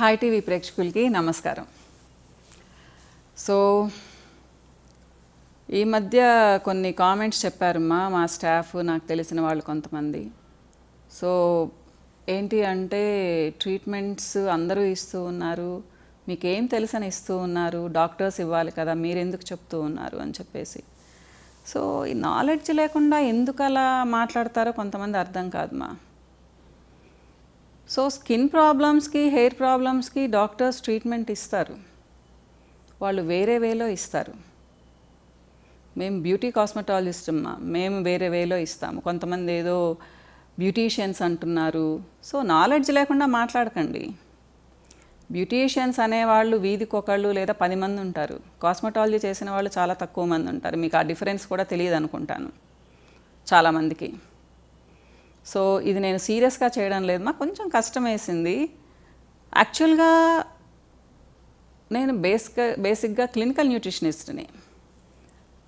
hi TV ప్రేక్షకులకి నమస్కారం so ఈ మధ్య కొన్ని కామెంట్స్ చెప్పారమ్మా మా స్టాఫ్ నాకు తెలిసిన వాళ్ళు కొంతమంది సో ఏంటి అంటే ట్రీట్మెంట్స్ అందరూ ఇస్తూ ఉన్నారు మీకేం తెలుసని ఇస్తూ ఉన్నారు డాక్టర్స్ ఇవ్వాలి కదా మీరెందుకు చెప్తూ ఉన్నారు అని చెప్పేసి సో ఈ నాలెడ్జ్ లేకుండా ఎందుకు అలా మాట్లాడతారో కొంతమంది అర్థం కాదు మా సో స్కిన్ ప్రాబ్లమ్స్కి హెయిర్ ప్రాబ్లమ్స్కి డాక్టర్స్ ట్రీట్మెంట్ ఇస్తారు వాళ్ళు వేరే వేలో ఇస్తారు మేము బ్యూటీ కాస్మెటాలజిస్ట్ మేము వేరే వేలో ఇస్తాము కొంతమంది ఏదో బ్యూటీషియన్స్ అంటున్నారు సో నాలెడ్జ్ లేకుండా మాట్లాడకండి బ్యూటీషియన్స్ అనేవాళ్ళు వీధికి ఒకళ్ళు లేదా పది మంది ఉంటారు కాస్మెటాలజీ చేసిన వాళ్ళు చాలా తక్కువ మంది ఉంటారు మీకు ఆ డిఫరెన్స్ కూడా తెలియదు అనుకుంటాను చాలామందికి సో ఇది నేను సీరియస్గా చేయడం లేదు మాకు కొంచెం కష్టం వేసింది యాక్చువల్గా నేను బేసిక్గా బేసిక్గా క్లినికల్ న్యూట్రిషనిస్ట్ని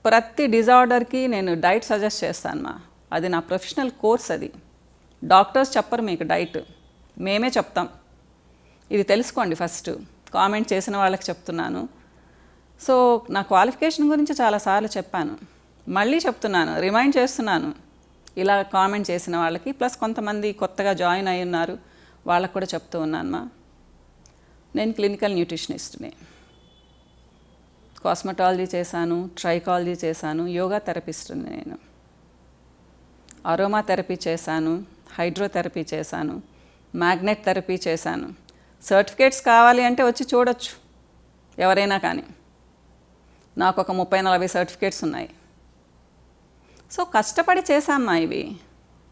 ప్రతి డిజార్డర్కి నేను డైట్ సజెస్ట్ చేస్తాను మా అది నా ప్రొఫెషనల్ కోర్స్ అది డాక్టర్స్ చెప్పరు మీకు డైట్ మేమే చెప్తాం ఇది తెలుసుకోండి ఫస్ట్ కామెంట్ చేసిన వాళ్ళకి చెప్తున్నాను సో నా క్వాలిఫికేషన్ గురించి చాలాసార్లు చెప్పాను మళ్ళీ చెప్తున్నాను రిమైండ్ చేస్తున్నాను ఇలా కామెంట్ చేసిన వాళ్ళకి ప్లస్ కొంతమంది కొత్తగా జాయిన్ అయి ఉన్నారు వాళ్ళకు కూడా చెప్తూ ఉన్నానమ్మా నేను క్లినికల్ న్యూట్రిషనిస్ట్ని కాస్మెటాలజీ చేశాను ట్రైకాలజీ చేశాను యోగా థెరపిస్ట్ని నేను అరోమా థెరపీ చేశాను హైడ్రోథెరపీ చేశాను మ్యాగ్నెట్ థెరపీ చేశాను సర్టిఫికేట్స్ కావాలి అంటే వచ్చి చూడొచ్చు ఎవరైనా కానీ నాకు ఒక ముప్పై నలభై సర్టిఫికేట్స్ ఉన్నాయి సో కష్టపడి చేశామ్మా ఇవి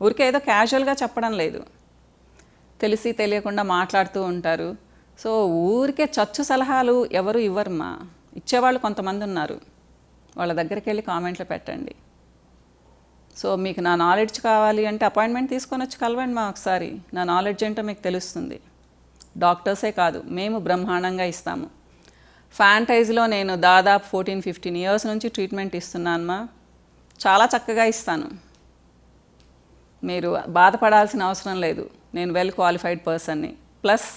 ఊరికే ఏదో క్యాజువల్గా చెప్పడం లేదు తెలిసి తెలియకుండా మాట్లాడుతూ ఉంటారు సో ఊరికే చచ్చు సలహాలు ఎవరు ఇవ్వరుమా ఇచ్చేవాళ్ళు కొంతమంది ఉన్నారు వాళ్ళ దగ్గరికి వెళ్ళి కామెంట్లు పెట్టండి సో మీకు నా నాలెడ్జ్ కావాలి అంటే అపాయింట్మెంట్ తీసుకొని వచ్చి కలవండి మా ఒకసారి నా నాలెడ్జ్ ఏంటో మీకు తెలుస్తుంది డాక్టర్సే కాదు మేము బ్రహ్మాండంగా ఇస్తాము ఫ్యాంటైజ్లో నేను దాదాపు ఫోర్టీన్ ఫిఫ్టీన్ ఇయర్స్ నుంచి ట్రీట్మెంట్ ఇస్తున్నాను చాలా చక్కగా ఇస్తాను మీరు బాధపడాల్సిన అవసరం లేదు నేను వెల్ క్వాలిఫైడ్ పర్సన్ని ప్లస్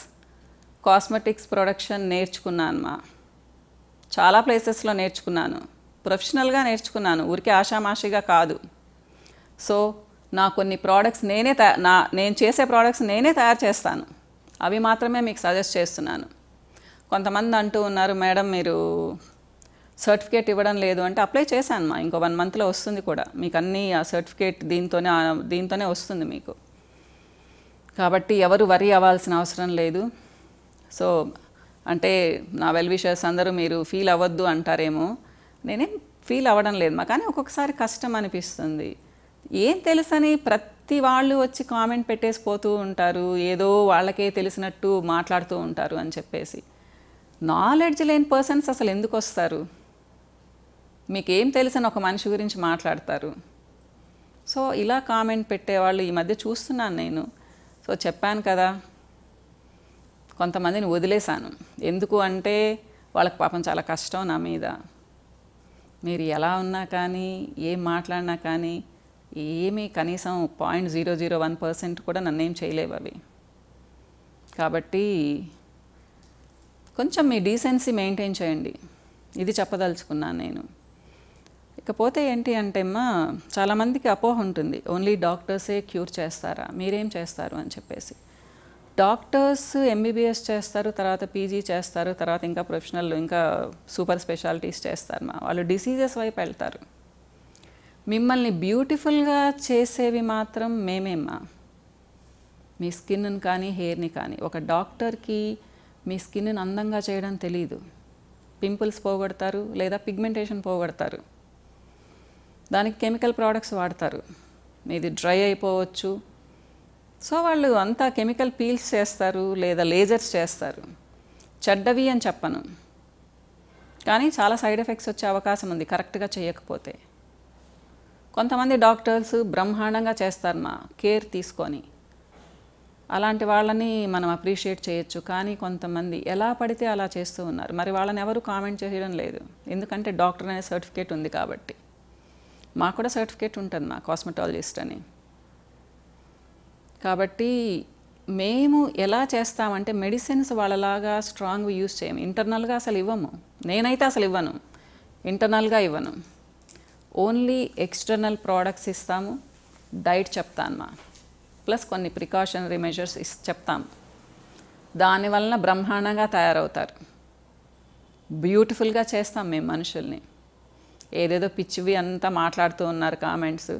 కాస్మెటిక్స్ ప్రొడక్షన్ నేర్చుకున్నాను మా చాలా ప్లేసెస్లో నేర్చుకున్నాను ప్రొఫెషనల్గా నేర్చుకున్నాను ఊరికే ఆషామాషిగా కాదు సో నా కొన్ని ప్రోడక్ట్స్ నేనే నా నేను చేసే ప్రోడక్ట్స్ నేనే తయారు చేస్తాను అవి మాత్రమే మీకు సజెస్ట్ చేస్తున్నాను కొంతమంది అంటూ ఉన్నారు మేడం మీరు సర్టిఫికేట్ ఇవ్వడం లేదు అంటే అప్లై చేశాను మా ఇంకో వన్ మంత్లో వస్తుంది కూడా మీకు అన్నీ ఆ సర్టిఫికేట్ దీంతోనే దీంతోనే వస్తుంది మీకు కాబట్టి ఎవరు వరి అవ్వాల్సిన అవసరం లేదు సో అంటే నా వెల్విషర్స్ అందరూ మీరు ఫీల్ అవ్వద్దు అంటారేమో నేనేం ఫీల్ అవ్వడం లేదు మా కానీ ఒక్కొక్కసారి కష్టం అనిపిస్తుంది ఏం తెలుసని ప్రతి వాళ్ళు వచ్చి కామెంట్ పెట్టేసి పోతూ ఉంటారు ఏదో వాళ్ళకే తెలిసినట్టు మాట్లాడుతూ ఉంటారు అని చెప్పేసి నాలెడ్జ్ లేని పర్సన్స్ అసలు ఎందుకు వస్తారు మీకు ఏం తెలుసని ఒక మనిషి గురించి మాట్లాడతారు సో ఇలా కామెంట్ పెట్టేవాళ్ళు ఈ మధ్య చూస్తున్నాను నేను సో చెప్పాను కదా కొంతమందిని వదిలేశాను ఎందుకు అంటే వాళ్ళకి పాపం చాలా కష్టం నా మీద మీరు ఎలా ఉన్నా కానీ ఏం మాట్లాడినా కానీ ఏమీ కనీసం point zero zero one percent కూడా నన్నేం చేయలేవు అవి కాబట్టి కొంచెం మీ డీసెన్సీ మెయింటైన్ చేయండి ఇది చెప్పదలుచుకున్నాను నేను ఇకపోతే ఏంటి అంటే అమ్మా చాలామందికి అపోహ ఉంటుంది ఓన్లీ డాక్టర్సే క్యూర్ చేస్తారా మీరేం చేస్తారు అని చెప్పేసి డాక్టర్స్ ఎంబీబీఎస్ చేస్తారు తర్వాత పీజీ చేస్తారు తర్వాత ఇంకా ప్రొఫెషనల్ ఇంకా సూపర్ స్పెషాలిటీస్ చేస్తారు మా వాళ్ళు డిసీజెస్ వైపు వెళ్తారు మిమ్మల్ని బ్యూటిఫుల్గా చేసేవి మాత్రం మేమేమ్మా మీ స్కిన్ను కానీ హెయిర్ని కానీ ఒక డాక్టర్కి మీ స్కిన్ను అందంగా చేయడం తెలియదు పింపుల్స్ పోగొడతారు లేదా పిగ్మెంటేషన్ పోగొడతారు దానికి కెమికల్ ప్రోడక్ట్స్ వాడతారు మీది డ్రై అయిపోవచ్చు సో వాళ్ళు అంతా కెమికల్ పీల్స్ చేస్తారు లేదా లేజర్స్ చేస్తారు చెడ్డవి అని చెప్పను కానీ చాలా సైడ్ ఎఫెక్ట్స్ వచ్చే అవకాశం ఉంది కరెక్ట్గా చేయకపోతే కొంతమంది డాక్టర్స్ బ్రహ్మాండంగా చేస్తారు మా కేర్ తీసుకొని అలాంటి వాళ్ళని మనం అప్రిషియేట్ చేయొచ్చు కానీ కొంతమంది ఎలా పడితే అలా చేస్తూ ఉన్నారు మరి వాళ్ళని ఎవరు కామెంట్ చేయడం లేదు ఎందుకంటే డాక్టర్ అనే సర్టిఫికేట్ ఉంది కాబట్టి మాకు కూడా సర్టిఫికేట్ ఉంటుంది మా కాస్మెటాలజిస్ట్ అని కాబట్టి మేము ఎలా చేస్తామంటే మెడిసిన్స్ వాళ్ళలాగా స్ట్రాంగ్ యూస్ చేయము ఇంటర్నల్గా అసలు ఇవ్వము నేనైతే అసలు ఇవ్వను ఇంటర్నల్గా ఇవ్వను ఓన్లీ ఎక్స్టర్నల్ ప్రోడక్ట్స్ ఇస్తాము డైట్ చెప్తాను మా ప్లస్ కొన్ని ప్రికాషనరీ మెజర్స్ ఇస్ చెప్తాము దానివలన బ్రహ్మాండంగా తయారవుతారు బ్యూటిఫుల్గా చేస్తాం మేము మనుషుల్ని ఏదేదో పిచ్చివి అంతా మాట్లాడుతూ ఉన్నారు కామెంట్స్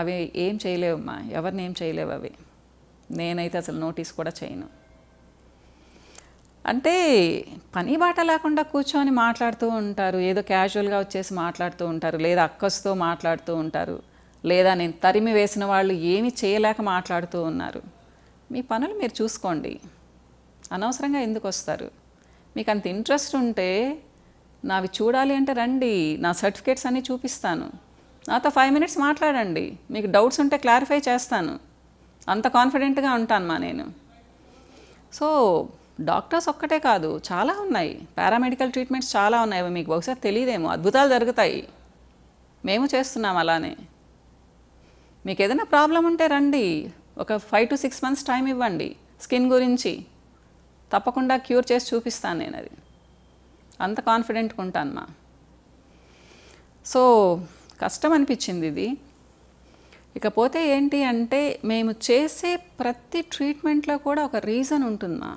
అవి ఏం చేయలేవమ్మా ఎవరిని ఏం చేయలేవు అవి నేనైతే అసలు నోటీస్ కూడా చేయను అంటే పని బాట లేకుండా కూర్చొని మాట్లాడుతూ ఉంటారు ఏదో క్యాజువల్గా వచ్చేసి మాట్లాడుతూ ఉంటారు లేదా అక్కస్తో మాట్లాడుతూ ఉంటారు లేదా నేను తరిమి వేసిన వాళ్ళు ఏమి చేయలేక మాట్లాడుతూ ఉన్నారు మీ పనులు మీరు చూసుకోండి అనవసరంగా ఎందుకు వస్తారు మీకు అంత ఇంట్రెస్ట్ ఉంటే నావి చూడాలి అంటే రండి నా సర్టిఫికేట్స్ అన్నీ చూపిస్తాను నాతో ఫైవ్ మినిట్స్ మాట్లాడండి మీకు డౌట్స్ ఉంటే క్లారిఫై చేస్తాను అంత కాన్ఫిడెంట్గా ఉంటాను మా నేను సో డాక్టర్స్ ఒక్కటే కాదు చాలా ఉన్నాయి పారామెడికల్ ట్రీట్మెంట్స్ చాలా ఉన్నాయి మీకు బహుశా తెలియదేమో అద్భుతాలు జరుగుతాయి మేము చేస్తున్నాం అలానే మీకు ఏదైనా ప్రాబ్లం ఉంటే రండి ఒక five to six months time ఇవ్వండి స్కిన్ గురించి తప్పకుండా క్యూర్ చేసి చూపిస్తాను నేను అది అంత కాన్ఫిడెంట్గా ఉంటాను మా సో కష్టం అనిపించింది ఇది ఇకపోతే ఏంటి అంటే మేము చేసే ప్రతి ట్రీట్మెంట్లో కూడా ఒక రీజన్ ఉంటుందా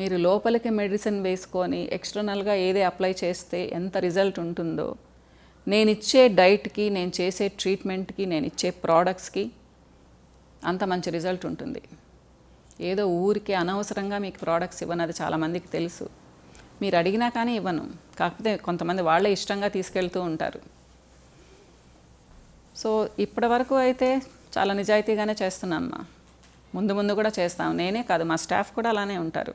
మీరు లోపలికి మెడిసిన్ వేసుకొని ఎక్స్టర్నల్గా ఏది అప్లై చేస్తే ఎంత రిజల్ట్ ఉంటుందో నేను ఇచ్చే డైట్కి నేను చేసే ట్రీట్మెంట్కి నేను ఇచ్చే ప్రోడక్ట్స్కి అంత మంచి రిజల్ట్ ఉంటుంది ఏదో ఊరికే అనవసరంగా మీకు ప్రోడక్ట్స్ ఇవ్వనది చాలామందికి తెలుసు మీరు అడిగినా కానీ ఇవ్వను కాకపోతే కొంతమంది వాళ్ళే ఇష్టంగా తీసుకెళ్తూ ఉంటారు సో ఇప్పటి వరకు అయితే చాలా నిజాయితీగానే చేస్తున్నానమ్మా ముందు ముందు కూడా చేస్తాం నేనే కాదు మా స్టాఫ్ కూడా అలానే ఉంటారు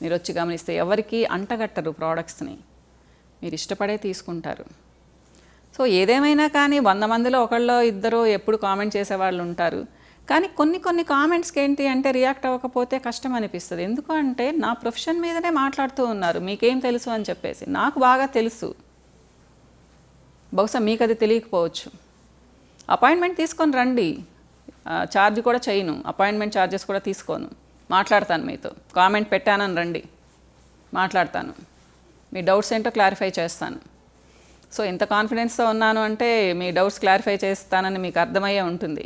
మీరు వచ్చి గమనిస్తే ఎవరికి అంటగట్టరు ప్రోడక్ట్స్ని మీరు ఇష్టపడే తీసుకుంటారు సో ఏదేమైనా కానీ వంద మందిలో ఒకళ్ళో ఇద్దరు ఎప్పుడు కామెంట్ చేసేవాళ్ళు ఉంటారు కానీ కొన్ని కొన్ని కామెంట్స్కి ఏంటి అంటే రియాక్ట్ అవ్వకపోతే కష్టం అనిపిస్తుంది ఎందుకంటే నా ప్రొఫెషన్ మీదనే మాట్లాడుతూ ఉన్నారు మీకేం తెలుసు అని చెప్పేసి నాకు బాగా తెలుసు బహుశా మీకు అది తెలియకపోవచ్చు అపాయింట్మెంట్ తీసుకొని రండి ఛార్జ్ కూడా చేయను అపాయింట్మెంట్ ఛార్జెస్ కూడా తీసుకోను మాట్లాడతాను మీతో కామెంట్ పెట్టానని రండి మాట్లాడతాను మీ డౌట్స్ ఏంటో క్లారిఫై చేస్తాను సో ఎంత కాన్ఫిడెన్స్తో ఉన్నాను అంటే మీ డౌట్స్ క్లారిఫై చేస్తానని మీకు అర్థమయ్యే ఉంటుంది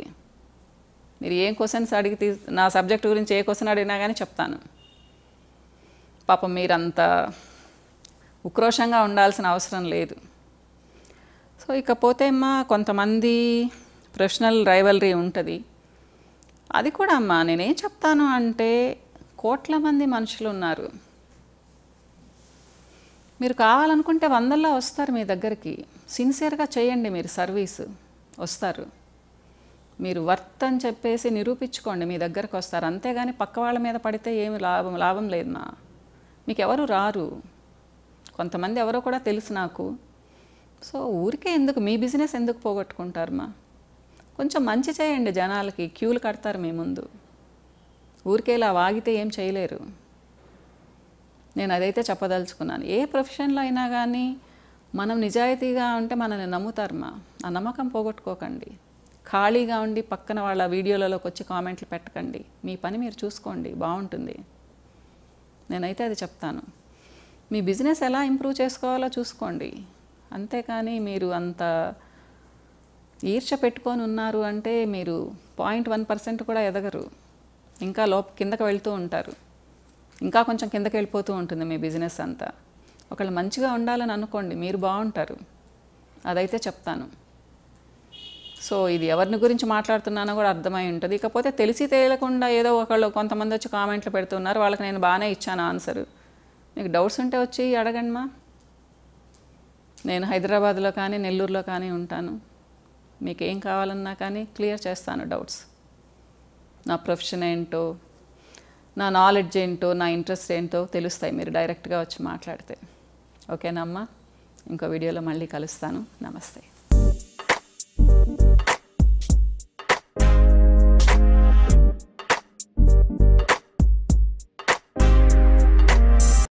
మీరు ఏం క్వశ్చన్స్ అడిగి నా సబ్జెక్ట్ గురించి ఏ క్వశ్చన్ అడిగినా కానీ చెప్తాను పాపం మీరంత ఉక్రోషంగా ఉండాల్సిన అవసరం లేదు సో ఇకపోతే అమ్మా కొంతమంది ప్రొఫెషనల్ రైవలరీ ఉంటుంది అది కూడా అమ్మా నేనేం చెప్తాను అంటే కోట్ల మంది మనుషులు ఉన్నారు మీరు కావాలనుకుంటే వందల్లో వస్తారు మీ దగ్గరికి సిన్సియర్గా చేయండి మీరు సర్వీసు వస్తారు మీరు వర్త్ అని చెప్పేసి నిరూపించుకోండి మీ దగ్గరకు వస్తారు అంతేగాని పక్క వాళ్ళ మీద పడితే ఏమి లాభం లాభం లేదుమా మీకు ఎవరు రారు కొంతమంది ఎవరో కూడా తెలుసు నాకు సో ఊరికే ఎందుకు మీ బిజినెస్ ఎందుకు పోగొట్టుకుంటారమ్మా కొంచెం మంచి చేయండి జనాలకి క్యూలు కడతారు మీ ముందు ఊరికే ఇలా వాగితే ఏం చేయలేరు నేను అదైతే చెప్పదలుచుకున్నాను ఏ ప్రొఫెషన్లో అయినా కానీ మనం నిజాయితీగా ఉంటే మనల్ని నమ్ముతారమ్మా ఆ నమ్మకం పోగొట్టుకోకండి ఖాళీగా ఉండి పక్కన వాళ్ళ వీడియోలలోకి వచ్చి కామెంట్లు పెట్టకండి మీ పని మీరు చూసుకోండి బాగుంటుంది నేనైతే అది చెప్తాను మీ బిజినెస్ ఎలా ఇంప్రూవ్ చేసుకోవాలో చూసుకోండి అంతేకాని మీరు అంత ఈర్ష పెట్టుకొని ఉన్నారు అంటే మీరు పాయింట్ వన్ పర్సెంట్ కూడా ఎదగరు ఇంకా లోప కిందకు వెళ్తూ ఉంటారు ఇంకా కొంచెం కిందకి వెళ్ళిపోతూ ఉంటుంది మీ బిజినెస్ అంతా ఒకళ్ళు మంచిగా ఉండాలని అనుకోండి మీరు బాగుంటారు అదైతే చెప్తాను సో ఇది ఎవరిని గురించి మాట్లాడుతున్నానో కూడా అర్థమై ఉంటుంది ఇకపోతే తెలిసి తెలియకుండా ఏదో ఒకళ్ళు కొంతమంది వచ్చి కామెంట్లు పెడుతున్నారు వాళ్ళకి నేను బాగానే ఇచ్చాను ఆన్సర్ మీకు డౌట్స్ ఉంటే వచ్చి అడగండిమా నేను హైదరాబాద్లో కానీ నెల్లూరులో కానీ ఉంటాను మీకు ఏం కావాలన్నా కానీ క్లియర్ చేస్తాను డౌట్స్ నా ప్రొఫెషన్ ఏంటో నా నాలెడ్జ్ ఏంటో నా ఇంట్రెస్ట్ ఏంటో తెలుస్తాయి మీరు డైరెక్ట్గా వచ్చి మాట్లాడితే ఓకేనా అమ్మా ఇంకో వీడియోలో మళ్ళీ కలుస్తాను నమస్తే